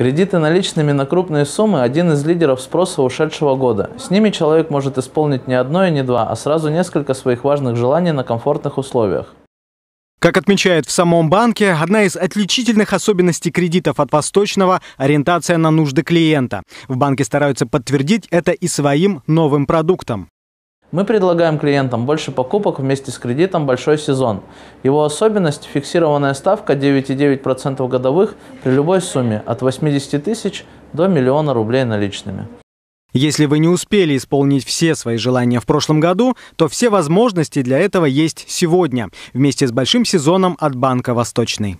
Кредиты наличными на крупные суммы – один из лидеров спроса ушедшего года. С ними человек может исполнить не одно и не два, а сразу несколько своих важных желаний на комфортных условиях. Как отмечает в самом банке, одна из отличительных особенностей кредитов от Восточного – ориентация на нужды клиента. В банке стараются подтвердить это и своим новым продуктом. Мы предлагаем клиентам больше покупок вместе с кредитом «Большой сезон». Его особенность – фиксированная ставка 9,9% годовых при любой сумме от 80 тысяч до миллиона рублей наличными. Если вы не успели исполнить все свои желания в прошлом году, то все возможности для этого есть сегодня вместе с большим сезоном от Банка Восточный.